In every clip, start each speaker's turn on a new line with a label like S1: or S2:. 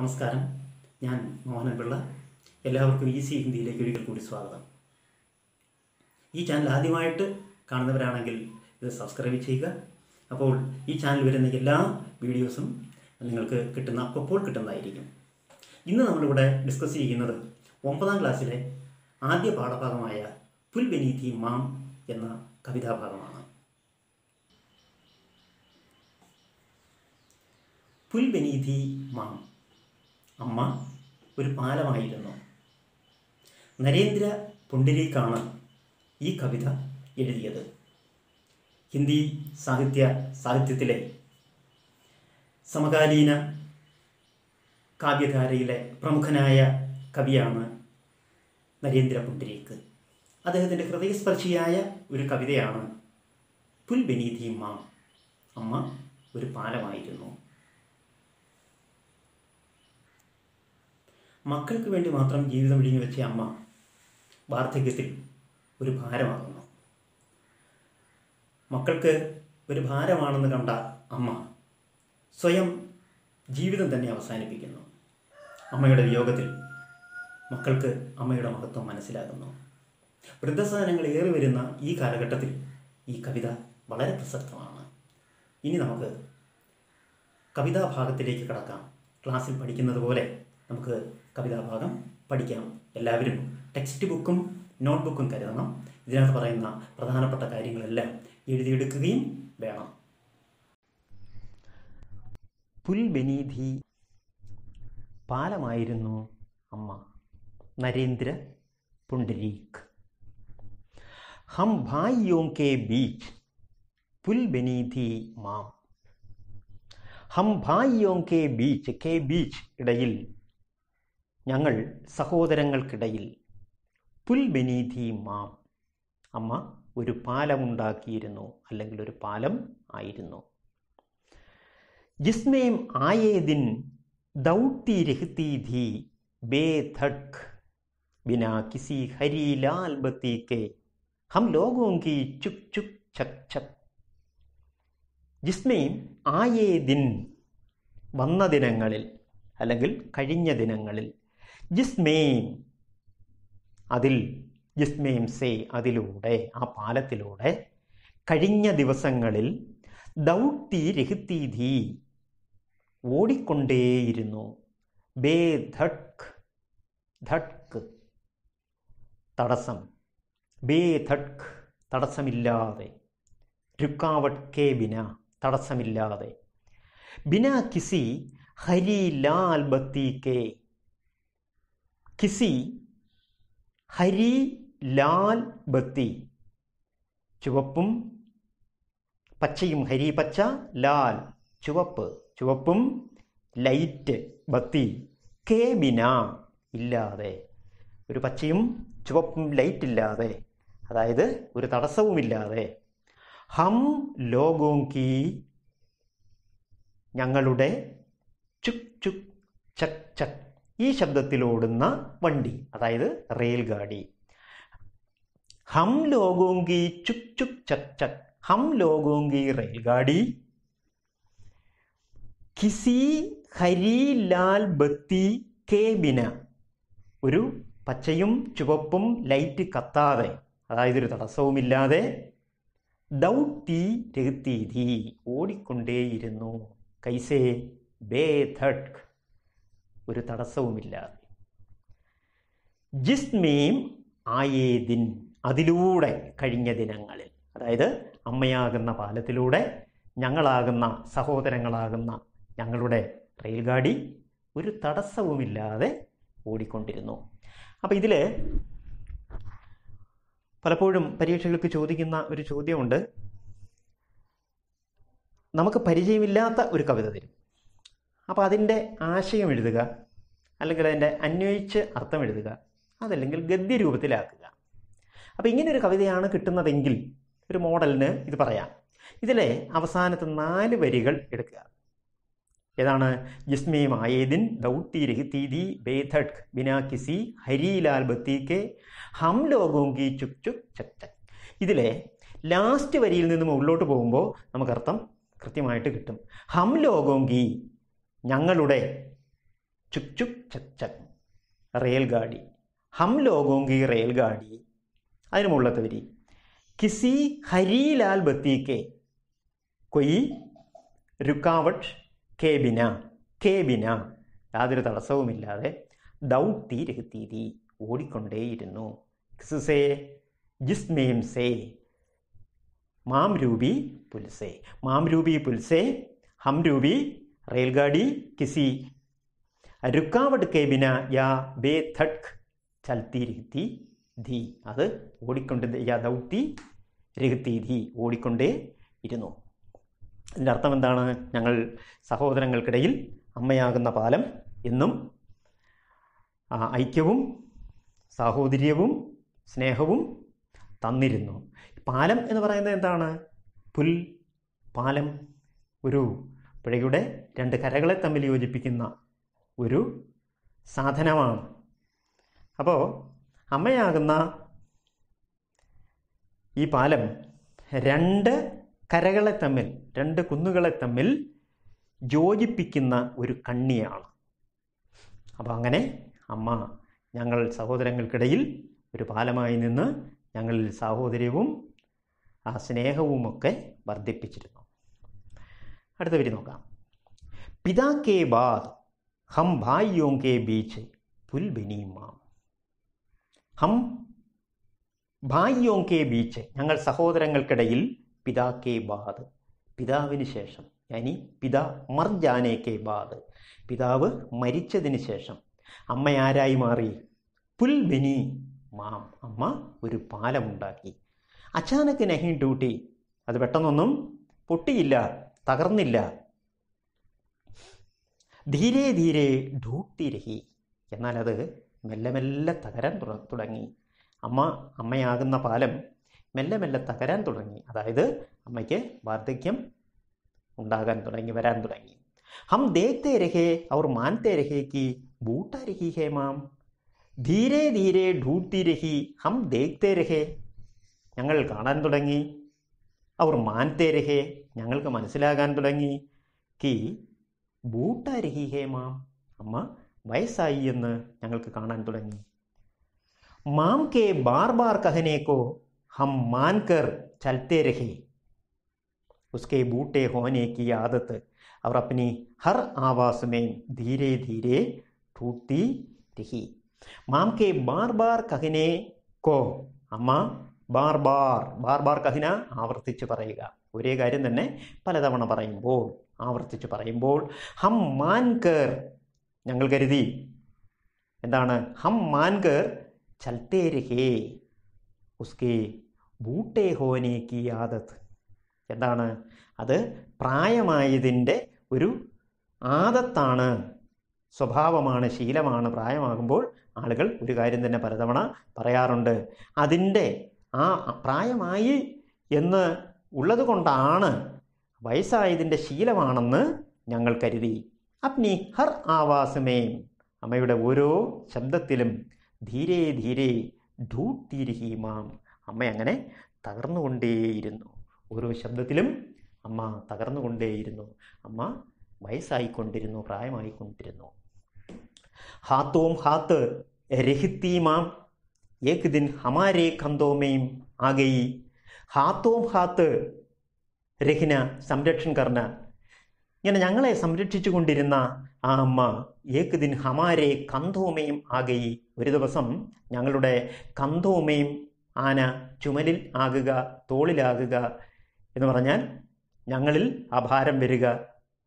S1: നമസ്കാരം ഞാൻ മോഹനൻ പിള്ള എല്ലാവർക്കും ഈ സി ഹിന്ദിയിലേക്ക് ഒരിക്കൽ കൂടി സ്വാഗതം ഈ ചാനൽ ആദ്യമായിട്ട് കാണുന്നവരാണെങ്കിൽ ഇത് സബ്സ്ക്രൈബ് ചെയ്യുക അപ്പോൾ ഈ ചാനൽ വരുന്ന എല്ലാ വീഡിയോസും നിങ്ങൾക്ക് കിട്ടുന്ന അപ്പോൾ കിട്ടുന്നതായിരിക്കും ഇന്ന് നമ്മളിവിടെ ഡിസ്കസ് ചെയ്യുന്നത് ഒമ്പതാം ക്ലാസ്സിലെ ആദ്യ പാഠഭാഗമായ പുൽ മാം എന്ന കവിതാഭാഗമാണ് പുൽ മാം അമ്മ ഒരു പാലമായിരുന്നു നരേന്ദ്ര പുണ്ഡരീക്കാണ് ഈ കവിത എഴുതിയത് ഹിന്ദി സാഹിത്യ സാഹിത്യത്തിലെ സമകാലീന കാവ്യധാരയിലെ പ്രമുഖനായ കവിയാണ് നരേന്ദ്ര പുണ്ഡരീക്ക് അദ്ദേഹത്തിൻ്റെ ഹൃദയസ്പർശിയായ ഒരു കവിതയാണ് പുൽബെനീതി അമ്മ ഒരു പാലമായിരുന്നു മക്കൾക്ക് വേണ്ടി മാത്രം ജീവിതം ഇടിഞ്ഞു വെച്ച അമ്മ വാർദ്ധക്യത്തിൽ ഒരു ഭാരമാകുന്നു മക്കൾക്ക് ഒരു ഭാരമാണെന്ന് കണ്ട അമ്മ സ്വയം ജീവിതം തന്നെ അവസാനിപ്പിക്കുന്നു അമ്മയുടെ വിയോഗത്തിൽ മക്കൾക്ക് അമ്മയുടെ മഹത്വം മനസ്സിലാകുന്നു വൃദ്ധസാധനങ്ങൾ ഏറി വരുന്ന ഈ കാലഘട്ടത്തിൽ ഈ കവിത വളരെ പ്രസക്തമാണ് ഇനി നമുക്ക് കവിതാഭാഗത്തിലേക്ക് കടക്കാം ക്ലാസ്സിൽ പഠിക്കുന്നത് പോലെ നമുക്ക് കവിതാഭാഗം പഠിക്കാം എല്ലാവരും ടെക്സ്റ്റ് ബുക്കും നോട്ട് ബുക്കും കരുതണം ഇതിനകത്ത് പറയുന്ന പ്രധാനപ്പെട്ട കാര്യങ്ങളെല്ലാം എഴുതിയെടുക്കുകയും വേണം പുൽബനീധി പാലമായിരുന്നു അമ്മ നരേന്ദ്ര പുണ്ടരീക് ഹം ഭായിയോം കെ ബീച്ച് പുൽബനീധി മാം ഹം ഭായിയോം കെ ബീച്ച് കെ ബീച്ച് ഇടയിൽ ഞങ്ങൾ സഹോദരങ്ങൾക്കിടയിൽ പുൽബനീധി മാം അമ്മ ഒരു പാലമുണ്ടാക്കിയിരുന്നു അല്ലെങ്കിൽ ഒരു പാലം ആയിരുന്നു ജിസ്മേം ആയേദിൻ ദൗത്തി രഹ്തി ധി ബേധക് ബിനാ കിസി ഹരി ലാൽ കെ ഹം ലോകോം കി ചുക് ചുക് ചക് ചക് ജിസ്മേം ആയേദിൻ വന്ന ദിനങ്ങളിൽ അല്ലെങ്കിൽ കഴിഞ്ഞ ദിനങ്ങളിൽ ജിസ്മീം അതിൽ ജിസ്മീം സേ അതിലൂടെ ആ പാലത്തിലൂടെ കഴിഞ്ഞ ദിവസങ്ങളിൽ ദൗത്തി രഹിത്തീധി ഓടിക്കൊണ്ടേയിരുന്നു ബേ ധഡ്ക് ധഡ്ക് തടസ്സം ബേ ധഡ്ക് തടസ്സമില്ലാതെ രുക്കാവട്ടേ ബിന തടസ്സമില്ലാതെ ബിന കിസി ഹരി ലാൽ ബത്തി കെ കിസി ഹരി ലാൽ ബത്തി ചുവപ്പും പച്ചയും ഹരി പച്ച ലാൽ ചുവപ്പ് ചുവപ്പും ലൈറ്റ് ബത്തി കെ ബിന ഇല്ലാതെ ഒരു പച്ചയും ചുവപ്പും ലൈറ്റ് ഇല്ലാതെ അതായത് ഒരു തടസ്സവുമില്ലാതെ ഹം ലോകോങ്കി ഞങ്ങളുടെ ചുക് ചുക് ഈ ശബ്ദത്തിലോടുന്ന വണ്ടി അതായത് റെയിൽ ഗാഡി ഹം ലോകോങ്കി ചുക് ചുക് ചക് ചക് ഹം ലോകോങ്കി റെയിൽ ഗാഡി കിസി ഹരി ലാൽ ബത്തി കേബിന ഒരു പച്ചയും ചുവപ്പും ലൈറ്റ് കത്താതെ അതായത് ഒരു തടസ്സവുമില്ലാതെ ദൗത്തി രഹുത്തി ഓടിക്കൊണ്ടേയിരുന്നു കൈസേ ബേ ധട്ട് ഒരു തടസ്സവുമില്ലാതെ ജിസ്മീം ആയേദിൻ അതിലൂടെ കഴിഞ്ഞ ദിനങ്ങളിൽ അതായത് അമ്മയാകുന്ന പാലത്തിലൂടെ ഞങ്ങളാകുന്ന സഹോദരങ്ങളാകുന്ന ഞങ്ങളുടെ റെയിൽ ഗാഡി ഒരു തടസ്സവുമില്ലാതെ ഓടിക്കൊണ്ടിരുന്നു അപ്പോൾ ഇതിൽ പലപ്പോഴും പരീക്ഷകൾക്ക് ചോദിക്കുന്ന ഒരു ചോദ്യമുണ്ട് നമുക്ക് പരിചയമില്ലാത്ത ഒരു കവിത തരും അപ്പോൾ അതിൻ്റെ ആശയം എഴുതുക അല്ലെങ്കിൽ അതിൻ്റെ അന്വയിച്ച് അർത്ഥം എഴുതുക അതല്ലെങ്കിൽ ഗദ്യ രൂപത്തിലാക്കുക അപ്പോൾ ഇങ്ങനൊരു കവിതയാണ് കിട്ടുന്നതെങ്കിൽ ഒരു മോഡലിന് ഇത് പറയാം ഇതിലെ അവസാനത്തെ നാല് വരികൾ എടുക്കുക ഏതാണ് ജിസ്മി മായേദിൻ ദൗട്ടി രഹിതീതി ബേധഡ് ബിനാക്കിസി ഹരിലാൽ ബത്തീക്കെ ഹം ലോകോങ്കി ചുക് ചുക് ചക് ചക് ഇതിലെ ലാസ്റ്റ് വരിയിൽ നിന്നും ഉള്ളോട്ട് പോകുമ്പോൾ നമുക്കർത്ഥം കൃത്യമായിട്ട് കിട്ടും ഹം ലോകോങ്കി ഞങ്ങളുടെ ചുക് ചുക് ചക് ചക് റെയിൽഗാഡി ഹം ലോഗോങ്കി റെയിൽഗാഡി അതിന് മുകളിലത്തെ വരി കിസി ഹരിലാൽ ബത്തിക്കെ കൊയ് രുക്കാവട്ട് കേബിന കേബിന യാതൊരു തടസ്സവുമില്ലാതെ ദൗത്തി രഹത്തീതി ഓടിക്കൊണ്ടേയിരുന്നു കിസുസേ ജിസ്മേം സേ മാം രൂപി പുൽസേ മാം രൂപി പുൽസേ ഹം രൂപി रेलगाड़ी കിസി രുക്കാവട് കേബിന യാ ബേ ധട്ക് ചൽത്തി രഹത്തി ധി അത് ഓടിക്കൊണ്ട് യാ ദൗത്തി രഹത്തി ധി ഓടിക്കൊണ്ടേ ഇരുന്നു ഇതിൻ്റെ അർത്ഥം എന്താണ് ഞങ്ങൾ സഹോദരങ്ങൾക്കിടയിൽ അമ്മയാകുന്ന പാലം എന്നും ഐക്യവും സാഹോദര്യവും സ്നേഹവും തന്നിരുന്നു പാലം എന്ന് പറയുന്നത് എന്താണ് പുൽ പാലം ഒരു പുഴയുടെ രണ്ട് കരകളെ തമ്മിൽ യോജിപ്പിക്കുന്ന ഒരു സാധനമാണ് അപ്പോൾ അമ്മയാകുന്ന ഈ പാലം രണ്ട് കരകളെ തമ്മിൽ രണ്ട് കുന്നുകളെ തമ്മിൽ യോജിപ്പിക്കുന്ന ഒരു കണ്ണിയാണ് അപ്പോൾ അങ്ങനെ അമ്മ ഞങ്ങൾ സഹോദരങ്ങൾക്കിടയിൽ ഒരു പാലമായി നിന്ന് ഞങ്ങളിൽ സാഹോദര്യവും ആ സ്നേഹവുമൊക്കെ വർദ്ധിപ്പിച്ചിരുന്നു അടുത്ത വരി നോക്കാം പിതാ കെ ബാദ് ഹം ഭായിയോ കെ ബീച്ച് പുൽ ബനീമാം ഹം ഭായിയോ കെ ബീച്ച് ഞങ്ങൾ സഹോദരങ്ങൾക്കിടയിൽ പിതാ കെ ബാദ് പിതാവിന് ശേഷം ഞാനി പിതാ മർജാനെ കെ ബാദ് പിതാവ് മരിച്ചതിന് ശേഷം അമ്മ ആരായി മാറി പുൽ ബനി മാം അമ്മ ഒരു പാലമുണ്ടാക്കി അച്ചാനക്ക് നഹീൻ ഡ്യൂട്ടി അത് പെട്ടെന്നൊന്നും പൊട്ടിയില്ല തകർന്നില്ല ധീരെ ധീരെ ഢൂട്ടിരഹി എന്നാൽ അത് മെല്ലെ മെല്ലെ തകരാൻ തുടങ്ങി അമ്മ അമ്മയാകുന്ന പാലം മെല്ലെ മെല്ലെ തകരാൻ തുടങ്ങി അതായത് അമ്മയ്ക്ക് വാർദ്ധക്യം ഉണ്ടാകാൻ തുടങ്ങി വരാൻ തുടങ്ങി ഹം ദേഹത്തെ രഹേ അവർ മാൻതേ രഹേക്ക് ബൂട്ടാരഹി ഹേ മാം ധീരെ ധീരെ ഢൂട്ടി രഹി ഹം ദേഹത്തെ രഹേ ഞങ്ങൾ കാണാൻ തുടങ്ങി അവർ മാൻതേ രഹേ ഞങ്ങൾക്ക് മനസ്സിലാകാൻ തുടങ്ങി കി ബൂട്ടാരിഹി ഹേ മാം അമ്മ വയസ്സായി എന്ന് ഞങ്ങൾക്ക് കാണാൻ തുടങ്ങി മാം കെ ബാർ ബാർ കഹനേക്കോ ഹം മാൻകർ ചലത്തേ രഹേ ഉസ്കെ ബൂട്ടെ ഹോനേ കി ആദത്ത് അവർ അപ്പനി ഹർ ആവാസമേ ധീരെ ധീരെ ടൂട്ടി രഹി മാം കെ ബാർ ബാർ കഹനെ കോ അമ്മ ബാർ ബാർ ബാർ ബാർ കഹിന ആവർത്തിച്ച് പറയുക ഒരേ കാര്യം തന്നെ പലതവണ പറയുമ്പോൾ ആവർത്തിച്ച് പറയുമ്പോൾ ഹം മാൻകർ ഞങ്ങൾ കരുതി എന്താണ് ഹം മാൻകർ ചൽത്തേ രഹേ ഉസ്കേ ബൂട്ടേ ഹോനെ കി ആദത്ത് എന്താണ് അത് പ്രായമായതിൻ്റെ ഒരു ആദത്താണ് സ്വഭാവമാണ് ശീലമാണ് പ്രായമാകുമ്പോൾ ആളുകൾ ഒരു കാര്യം തന്നെ പലതവണ പറയാറുണ്ട് അതിൻ്റെ ആ പ്രായമായി എന്ന് ഉള്ളതുകൊണ്ടാണ് വയസ്സായതിൻ്റെ ശീലമാണെന്ന് ഞങ്ങൾ കരുതി അപ്നി ഹർ ആവാസമേ അമ്മയുടെ ഓരോ ശബ്ദത്തിലും ധീരെ ധീരെ ധൂട്ടിരിഹീമാം അമ്മ അങ്ങനെ തകർന്നുകൊണ്ടേയിരുന്നു ഓരോ ശബ്ദത്തിലും അമ്മ തകർന്നുകൊണ്ടേയിരുന്നു അമ്മ വയസ്സായിക്കൊണ്ടിരുന്നു പ്രായമായിക്കൊണ്ടിരുന്നു ഹാത്തോം ഹാത്ത് രഹിത്തീമാം ഏക് ദിൻ ഹമാരേ കന്തോമയും ആകെയി ഹാത്തോം ഹാത്ത് രഹിന കർണ ഇങ്ങനെ ഞങ്ങളെ സംരക്ഷിച്ചു കൊണ്ടിരുന്ന ആ അമ്മ ഏക്ക് ദിൻ ഹമാരെ കന്തോമയും ആകയി ഒരു ദിവസം ഞങ്ങളുടെ കന്തോമയും ആന ചുമലിൽ ആകുക തോളിലാകുക എന്ന് പറഞ്ഞാൽ ഞങ്ങളിൽ ആ ഭാരം വരിക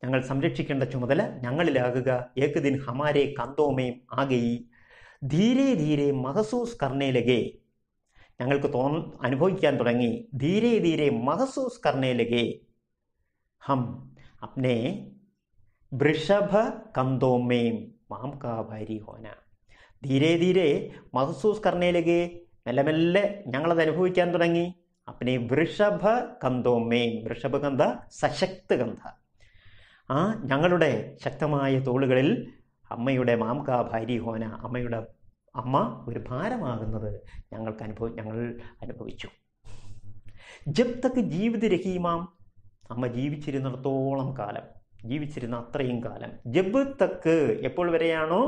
S1: ഞങ്ങൾ സംരക്ഷിക്കേണ്ട ചുമതല ഞങ്ങളിലാകുക ഏക്ക് ദിൻ ഹമാരെ കന്തോമയും ആകയി ധീരെ ധീരെ മഹസൂസ് കർണേലകേ ഞങ്ങൾക്ക് തോന്ന അനുഭവിക്കാൻ തുടങ്ങി ധീരെ ധീരെ മഹസൂസ് കർണേ ലഗേ ഹം അപ്നെ വൃഷഭ കന്തോമേം മാം കാ ഹോന ധീരെ ധീരെ മഹസൂസ് കർണേ ലഗേ മെല്ലെ മെല്ലെ ഞങ്ങളത് അനുഭവിക്കാൻ തുടങ്ങി അപ്നെ വൃഷഭ കന്തോമേം വൃഷഭഗന്ധ സശക്ത ഗന്ധ ആ ഞങ്ങളുടെ ശക്തമായ തോളുകളിൽ അമ്മയുടെ മാംകാ ഭാര്യ ഹോന അമ്മയുടെ അമ്മ ഒരു ഭാരമാകുന്നത് ഞങ്ങൾക്ക് അനുഭവ ഞങ്ങൾ അനുഭവിച്ചു ജബ് തക്ക് ജീവിത രഹീമാം അമ്മ ജീവിച്ചിരുന്നിടത്തോളം കാലം ജീവിച്ചിരുന്ന അത്രയും കാലം ജബ് തക്ക് എപ്പോൾ വരെയാണോ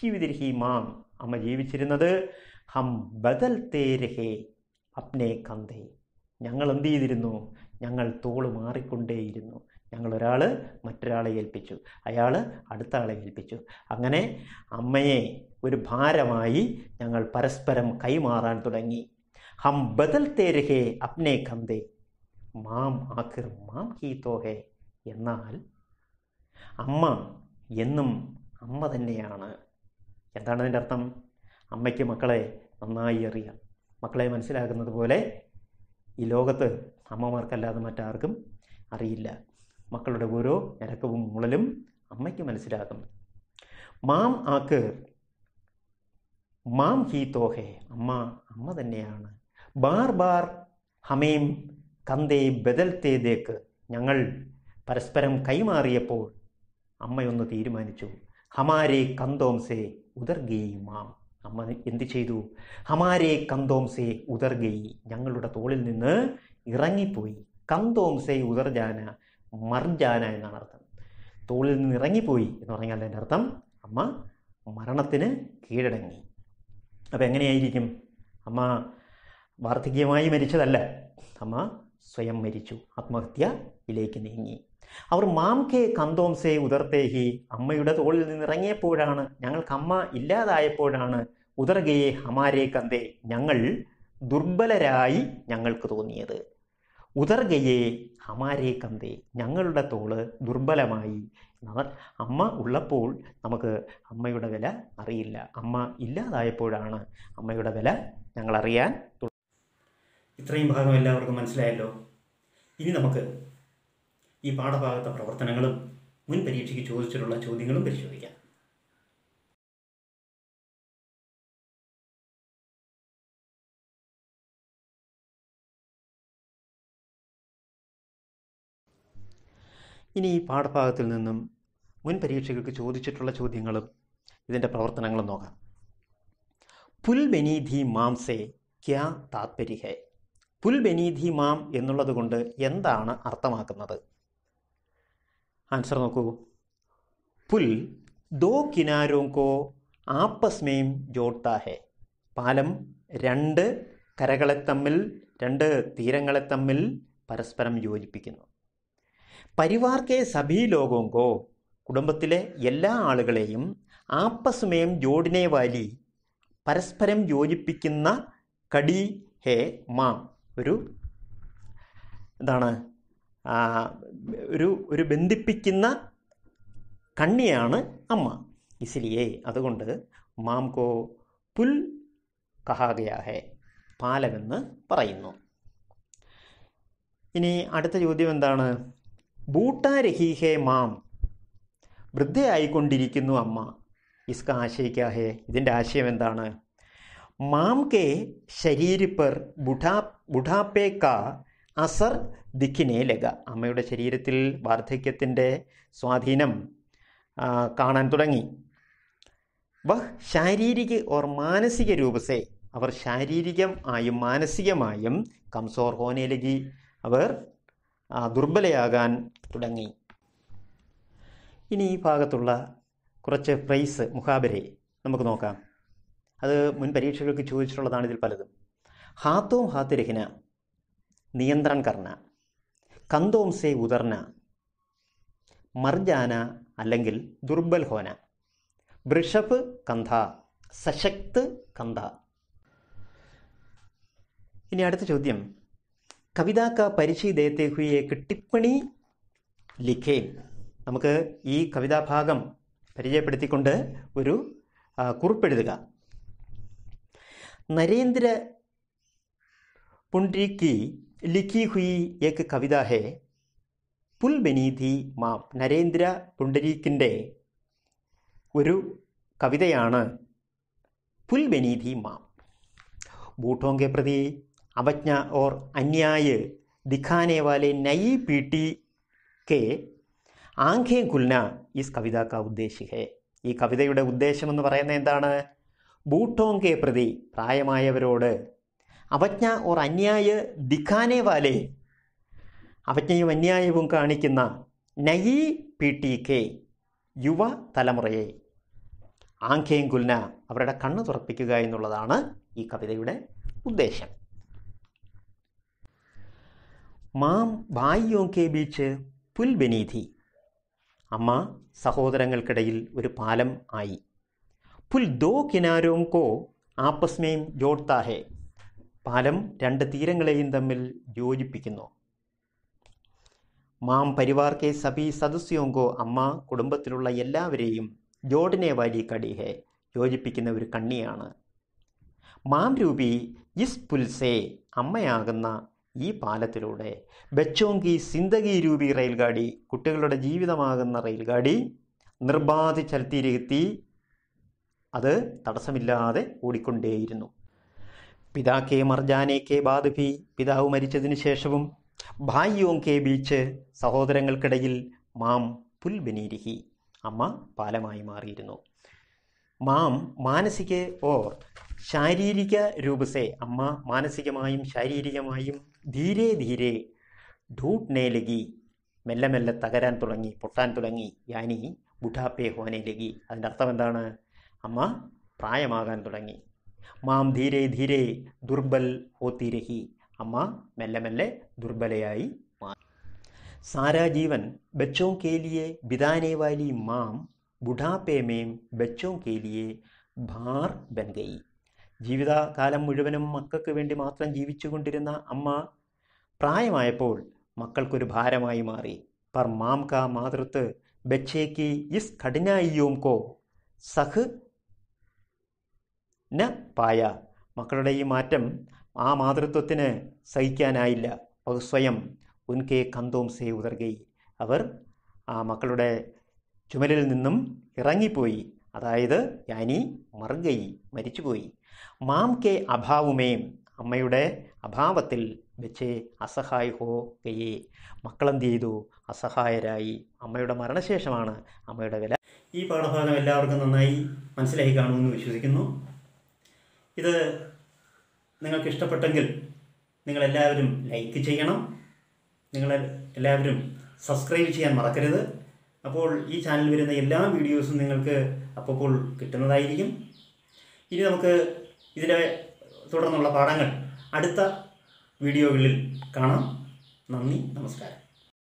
S1: ജീവിത രഹീമാം അമ്മ ജീവിച്ചിരുന്നത് ഹം ബദൽ തേരഹേ അപ്നേ കന്തേ ഞങ്ങൾ എന്ത് ചെയ്തിരുന്നു ഞങ്ങൾ തോള് മാറിക്കൊണ്ടേയിരുന്നു ഞങ്ങൾ മറ്റൊരാളെ ഏൽപ്പിച്ചു അയാൾ അടുത്ത ആളെ ഏൽപ്പിച്ചു അങ്ങനെ അമ്മയെ ഒരു ഭാരമായി ഞങ്ങൾ പരസ്പരം കൈമാറാൻ തുടങ്ങി ഹം ബദൽ തേരുഹേ അപ്നെ കന്തേ മാം ആഖിർ മാം ഹീ തോഹേ എന്നാൽ അമ്മ എന്നും അമ്മ തന്നെയാണ് എന്താണ് അതിൻ്റെ അർത്ഥം അമ്മയ്ക്ക് മക്കളെ നന്നായി അറിയാം മക്കളെ മനസ്സിലാക്കുന്നത് പോലെ ഈ ലോകത്ത് അമ്മമാർക്കല്ലാതെ മറ്റാർക്കും അറിയില്ല മക്കളുടെ ഓരോ ഞരക്കവും മുളലും അമ്മയ്ക്ക് മനസ്സിലാകും മാം ആക്ക് മാം ഹീ തോഹെ അമ്മ അമ്മ തന്നെയാണ് ബാർ ബാർ ഹമേം കന്തേ ബദൽത്തേ തേക്ക് ഞങ്ങൾ പരസ്പരം കൈമാറിയപ്പോൾ അമ്മയൊന്ന് തീരുമാനിച്ചു ഹമാരെ കന്തോംസെ ഉദർഗേയി മാം അമ്മ എന്ത് ചെയ്തു ഹമാരെ കന്തോംസെ ഉദർഗേയി ഞങ്ങളുടെ തോളിൽ നിന്ന് ഇറങ്ങിപ്പോയി കന്തോംസേ ഉദർജാന മർജാന എന്നാണ് അർത്ഥം തോളിൽ നിന്ന് ഇറങ്ങിപ്പോയി എന്ന് പറഞ്ഞാൽ അതിൻ്റെ അർത്ഥം അമ്മ മരണത്തിന് കീഴടങ്ങി അപ്പോൾ എങ്ങനെയായിരിക്കും അമ്മ വാർദ്ധക്യമായി മരിച്ചതല്ല അമ്മ സ്വയം മരിച്ചു ആത്മഹത്യയിലേക്ക് നീങ്ങി അവർ മാംകെ കന്തോംസെ ഉദർത്തേഹി അമ്മയുടെ തോളിൽ നിന്ന് ഇറങ്ങിയപ്പോഴാണ് ഞങ്ങൾക്ക് അമ്മ ഇല്ലാതായപ്പോഴാണ് ഉദർഗയെ ഹമാരെ കന്തേ ഞങ്ങൾ ദുർബലരായി ഞങ്ങൾക്ക് തോന്നിയത് ഉദർഗയെ ഹമാരേ കന്തേ ഞങ്ങളുടെ തോള് ദുർബലമായി നവർ അമ്മ ഉള്ളപ്പോൾ നമുക്ക് അമ്മയുടെ വില അറിയില്ല അമ്മ ഇല്ലാതായപ്പോഴാണ് അമ്മയുടെ വില ഞങ്ങൾ അറിയാൻ ഇത്രയും ഭാഗം എല്ലാവർക്കും മനസ്സിലായല്ലോ ഇനി നമുക്ക് ഈ പാഠഭാഗത്തെ പ്രവർത്തനങ്ങളും മുൻ പരീക്ഷയ്ക്ക് ചോദിച്ചിട്ടുള്ള ചോദ്യങ്ങളും പരിശോധിക്കാം ഇനി ഈ പാഠഭാഗത്തിൽ നിന്നും മുൻ പരീക്ഷകൾക്ക് ചോദിച്ചിട്ടുള്ള ചോദ്യങ്ങളും ഇതിൻ്റെ പ്രവർത്തനങ്ങളും നോക്കാം പുൽബനീധി മാംസേ ക്യാ താത്പര്യ പുൽബനീധി മാം എന്നുള്ളത് കൊണ്ട് എന്താണ് അർത്ഥമാക്കുന്നത് ആൻസർ നോക്കൂ പുൽ ദോ കിനാരോങ്കോ ആപ്പസ്മേം ജോട്ടാ ഹേ പാലം രണ്ട് കരകളെ തമ്മിൽ രണ്ട് തീരങ്ങളെ തമ്മിൽ പരസ്പരം യോജിപ്പിക്കുന്നു പരിവാർ കെ സഭി ലോകോം കോ കുടുംബത്തിലെ എല്ലാ ആളുകളെയും ആപ്പസുമയം ജോഡിനെ വാലി പരസ്പരം യോജിപ്പിക്കുന്ന കടി ഹേ മാം ഒരു എന്താണ് ഒരു ഒരു ബന്ധിപ്പിക്കുന്ന കണ്ണിയാണ് അമ്മ ഇസിലിയെ അതുകൊണ്ട് മാം കോ പുൽ കഹാഗയാഹേ പാലമെന്ന് പറയുന്നു ഇനി അടുത്ത ചോദ്യം എന്താണ് ബൂട്ടാരഹീഹേ മാം വൃദ്ധയായിക്കൊണ്ടിരിക്കുന്നു അമ്മ ഇസ്ക ആശയിക്കാഹേ ഇതിൻ്റെ ആശയം എന്താണ് മാം കെ ശരീര ബുഢാ ബുഢാപ്പേ കാ അസർ ദിക്കിനെ ലഗ അമ്മയുടെ ശരീരത്തിൽ വാർദ്ധക്യത്തിൻ്റെ സ്വാധീനം കാണാൻ തുടങ്ങി വഹ് ശാരീരിക ഓർ മാനസിക രൂപസെ അവർ ശാരീരികം ആയും മാനസികമായും കംസോർ ഹോനെ ലഗി അവർ ദുർബലയാകാൻ തുടങ്ങി ഇനി ഈ ഭാഗത്തുള്ള കുറച്ച് പ്രൈസ് മുഖാബരെ നമുക്ക് നോക്കാം അത് മുൻ പരീക്ഷകൾക്ക് ചോദിച്ചിട്ടുള്ളതാണ് ഇതിൽ പലതും ഹാത്തോം ഹാത്തിരഹിന നിയന്ത്രൺ കർണ കന്തോം സേ ഉദർന മർജാന അല്ലെങ്കിൽ ദുർബൽ ഹോന വൃഷഭ് കന്ധ സശക്ത് കന്ധ ഇനി അടുത്ത ചോദ്യം കവിതാ ക പരിചയ ദേത്തെ ഹുയെ കിട്ടിപ്പണി ലിഖേ നമുക്ക് ഈ കവിതാഭാഗം പരിചയപ്പെടുത്തിക്കൊണ്ട് ഒരു കുറിപ്പെഴുതുക നരേന്ദ്ര पुंडरी ലിഖി ഹുയി ഏക്ക് കവിത ഹേ है പുൽ ബനീതി മാം നരേന്ദ്ര പുണ്ടരീക്കിൻ്റെ ഒരു കവിതയാണ് പുൽ ബനീതി മാം ബൂട്ടോങ്കെ പ്രതി അവജ്ഞ ഓർ അന്യായ ദിഖാനെ വാലെ പി ടി കെ ആംഖേ കുൽന ഈ കവിത കാ ഉദ്ദേശിഹേ ഈ കവിതയുടെ ഉദ്ദേശമെന്ന് പറയുന്നത് എന്താണ് ബൂട്ടോങ്കെ പ്രതി പ്രായമായവരോട് അവജ്ഞ ഓർ അന്യായ ദിഖാനെ വാലെ അവജ്ഞയും അന്യായവും കാണിക്കുന്ന നൈ പി ടി കെ യുവ തലമുറയെ ആംഖേയും കുൽന അവരുടെ കണ്ണ് തുറപ്പിക്കുക എന്നുള്ളതാണ് ഈ കവിതയുടെ ഉദ്ദേശം മാം ഭായിയോ കെ ബീച്ച് പുൽബനീതി അമ്മ സഹോദരങ്ങൾക്കിടയിൽ ഒരു പാലം ആയി പുൽ ദോ കിനാരോം കോ ആപ്പസ്മേം ജോഡ്താഹെ പാലം രണ്ട് തീരങ്ങളെയും തമ്മിൽ യോജിപ്പിക്കുന്നു മാം പരിവാർ കെ സഭി സദസ്യോങ്കോ അമ്മ കുടുംബത്തിലുള്ള എല്ലാവരെയും ജോഡിനെ വാലി കടിഹെ യോജിപ്പിക്കുന്ന ഒരു കണ്ണിയാണ് മാം രൂപി ഇസ് പുൽസേ അമ്മയാകുന്ന ഈ പാലത്തിലൂടെ ബച്ചോങ്കി സിന്ദഗി രൂപി റെയിൽഗാഡി കുട്ടികളുടെ ജീവിതമാകുന്ന റെയിൽഗാഡി നിർബാധി ചലത്തിയിരുത്തി അത് തടസ്സമില്ലാതെ ഓടിക്കൊണ്ടേയിരുന്നു പിതാ കെ മർജാനെ കെ ബാദുഭി പിതാവ് മരിച്ചതിന് ശേഷവും ഭായിയോം കെ ബീച്ച് സഹോദരങ്ങൾക്കിടയിൽ മാം പുൽബനീരിഹി അമ്മ പാലമായി മാറിയിരുന്നു മാം മാനസിക ഓർ ശാരീരിക രൂപസെ അമ്മ മാനസികമായും ശാരീരികമായും ധീരെ ധീരെ ധൂട്ട് നേലകി മെല്ലെ മെല്ലെ തകരാൻ തുടങ്ങി പൊട്ടാൻ തുടങ്ങി യാനി ബുഢാപ്പേ ഹോനെ ലകി അതിൻ്റെ അർത്ഥം എന്താണ് അമ്മ പ്രായമാകാൻ തുടങ്ങി മാം ധീരെ ധീരെ ദുർബൽ ഹോത്തി രഹി അമ്മ മെല്ലെ മെല്ലെ ദുർബലയായി മാറി സാരാ ജീവൻ ബച്ചോ കേലിയെ ബിദാനെ വാലി മാം ബുഢാപ്പേ മേം ബച്ചോ കേലിയെ ഭാർ ബൻ ജീവിതകാലം മുഴുവനും മക്കൾക്ക് വേണ്ടി മാത്രം ജീവിച്ചുകൊണ്ടിരുന്ന അമ്മ പ്രായമായപ്പോൾ മക്കൾക്കൊരു ഭാരമായി മാറി പർ മാം കാ മാതൃത്ത് ബച്ചേക്ക് ഇസ് കഠിനായിയും കോ സഹ് ന പായ മക്കളുടെ ഈ മാറ്റം ആ മാതൃത്വത്തിന് സഹിക്കാനായില്ല അവർ സ്വയം ഉൻകെ കന്തോം സേ ഉതർഗി അവർ ആ മക്കളുടെ ചുമലിൽ നിന്നും ഇറങ്ങിപ്പോയി അതായത് യാനി മർഗയി മരിച്ചുപോയി മാം കെ അഭാവുമേം അമ്മയുടെ അഭാവത്തിൽ വെച്ചേ അസഹായ് ഹോ ഗയെ മക്കളെന്ത് ചെയ്തു അസഹായരായി അമ്മയുടെ മരണശേഷമാണ് അമ്മയുടെ വില ഈ പാഠഭാഗം എല്ലാവർക്കും നന്നായി മനസ്സിലായി കാണുമെന്ന് വിശ്വസിക്കുന്നു ഇത് നിങ്ങൾക്ക് ഇഷ്ടപ്പെട്ടെങ്കിൽ നിങ്ങളെല്ലാവരും ലൈക്ക് ചെയ്യണം നിങ്ങൾ എല്ലാവരും സബ്സ്ക്രൈബ് ചെയ്യാൻ മറക്കരുത് അപ്പോൾ ഈ ചാനൽ വരുന്ന എല്ലാ വീഡിയോസും നിങ്ങൾക്ക് അപ്പോൾ കിട്ടുന്നതായിരിക്കും ഇനി നമുക്ക് ഇതിലെ തുടർന്നുള്ള പാഠങ്ങൾ അടുത്ത വീഡിയോകളിൽ കാണാം നന്ദി നമസ്കാരം